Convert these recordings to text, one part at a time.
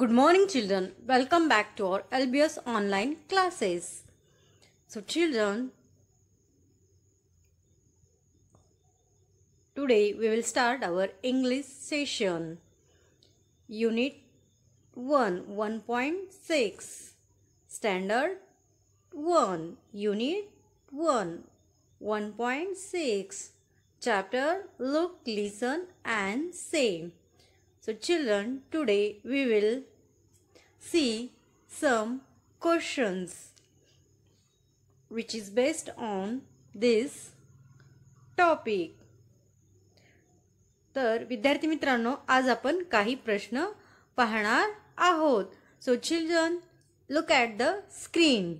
Good morning children. Welcome back to our LBS online classes. So children, today we will start our English session. Unit 1, 1.6. Standard 1, Unit 1, 1.6. Chapter Look, Listen and Say. So children, today we will see some questions which is based on this topic. तर विद्यार्थी मित्रांनो आज आपण काही प्रश्न पाहणार आहोत so children look at the screen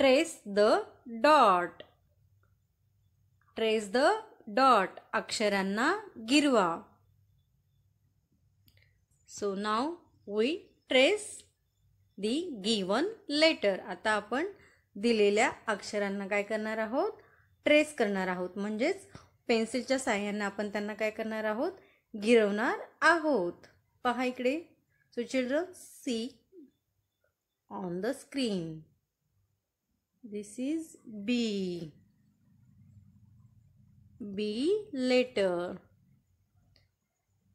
trace the dot trace the dot अक्षरांना गिरवा so now we trace the given letter आता आपण दिलेल्या अक्षरांना काय करणार आहोत ट्रेस करणार आहोत म्हणजेच पेन्सिलच्या साहाय्याने आपण त्यांना काय करणार आहोत गिरवणार आहोत पहा इकडे so children see on the screen This is B. B letter.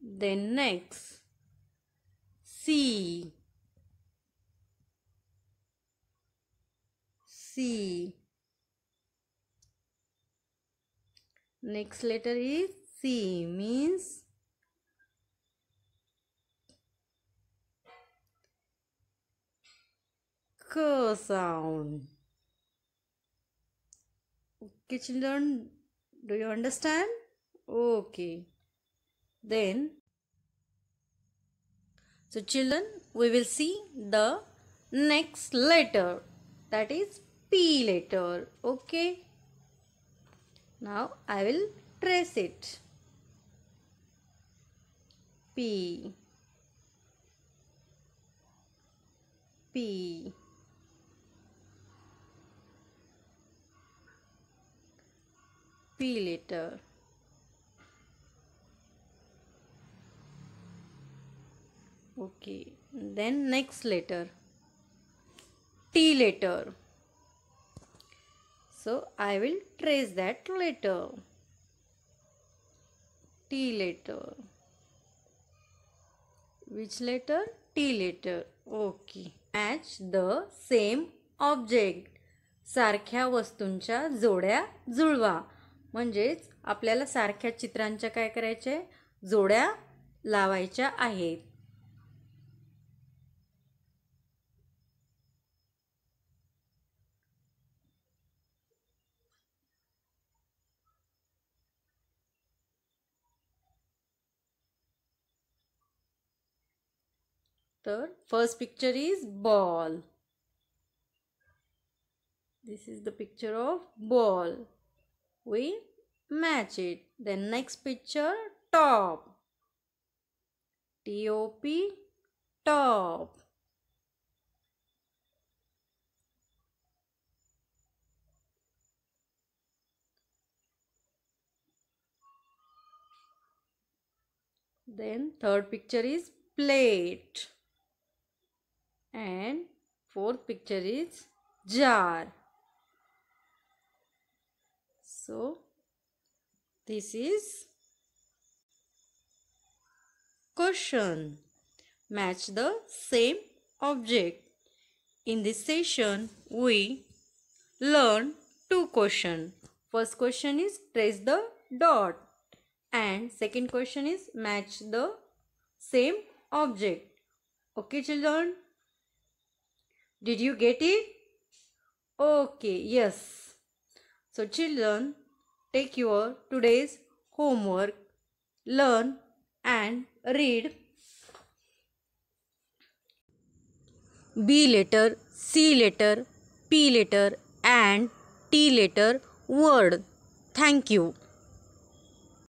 Then next C. C. Next letter is C means K sound kitchen children, do you understand? Okay. Then, so children, we will see the next letter that is P letter. Okay. Now, I will trace it. P. P. P letter. Okay, then next letter T letter. So I will trace that letter. T letter. Which letter? T letter. Okay. Match the same object. सारख्या वस्तूंच्या जोड्या जुळवा म्हणजेच आपल्याला सारख्या चित्रांच्या काय करायचे जोड्या लावायच्या आहेत तर first picture is ball this is the picture of ball we match it. Then next picture top. T-O-P top. Then third picture is plate. And fourth picture is jar. So, this is question. Match the same object. In this session, we learn two questions. First question is trace the dot and second question is match the same object. Okay children, did you get it? Okay, yes. So children, take your today's homework, learn and read B letter, C letter, P letter and T letter word. Thank you.